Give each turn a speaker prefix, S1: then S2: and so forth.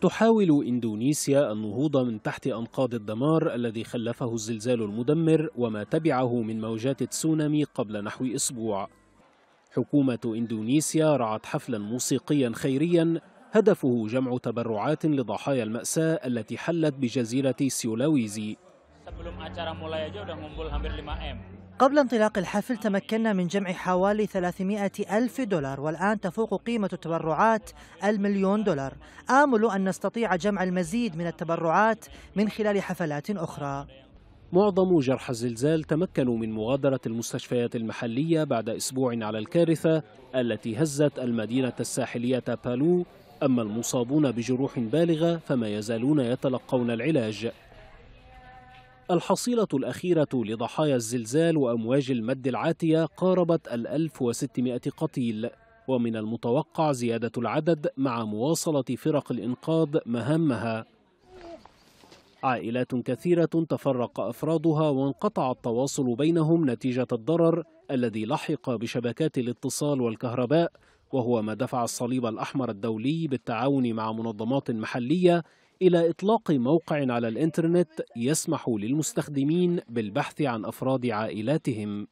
S1: تحاول إندونيسيا النهوض من تحت أنقاض الدمار الذي خلفه الزلزال المدمر وما تبعه من موجات تسونامي قبل نحو أسبوع حكومة إندونيسيا رعت حفلا موسيقيا خيريا هدفه جمع تبرعات لضحايا المأساة التي حلت بجزيرة سيولاويزي
S2: قبل انطلاق الحفل تمكنا من جمع حوالي 300 ألف دولار والآن تفوق قيمة التبرعات المليون دولار آمل أن نستطيع جمع المزيد من التبرعات من خلال حفلات أخرى
S1: معظم جرحى الزلزال تمكنوا من مغادرة المستشفيات المحلية بعد أسبوع على الكارثة التي هزت المدينة الساحلية بالو أما المصابون بجروح بالغة فما يزالون يتلقون العلاج الحصيلة الأخيرة لضحايا الزلزال وأمواج المد العاتية قاربت الـ 1600 قتيل ومن المتوقع زيادة العدد مع مواصلة فرق الإنقاذ مهامها عائلات كثيرة تفرق أفرادها وانقطع التواصل بينهم نتيجة الضرر الذي لحق بشبكات الاتصال والكهرباء وهو ما دفع الصليب الأحمر الدولي بالتعاون مع منظمات محلية إلى إطلاق موقع على الإنترنت يسمح للمستخدمين بالبحث عن أفراد عائلاتهم